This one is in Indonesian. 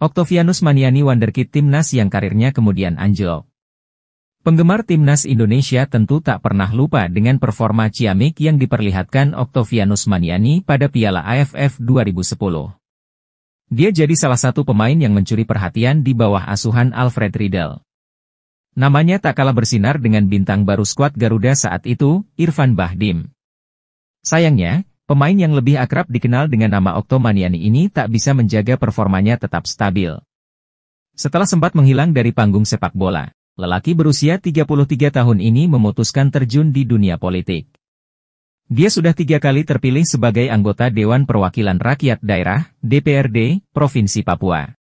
Octavianus Maniani wonderkid timnas yang karirnya kemudian anjlok. Penggemar timnas Indonesia tentu tak pernah lupa dengan performa ciamik yang diperlihatkan Octavianus Maniani pada Piala AFF 2010. Dia jadi salah satu pemain yang mencuri perhatian di bawah asuhan Alfred Riedel. Namanya tak kalah bersinar dengan bintang baru skuad Garuda saat itu, Irfan Bahdim. Sayangnya, Pemain yang lebih akrab dikenal dengan nama Maniani ini tak bisa menjaga performanya tetap stabil. Setelah sempat menghilang dari panggung sepak bola, lelaki berusia 33 tahun ini memutuskan terjun di dunia politik. Dia sudah tiga kali terpilih sebagai anggota Dewan Perwakilan Rakyat Daerah, DPRD, Provinsi Papua.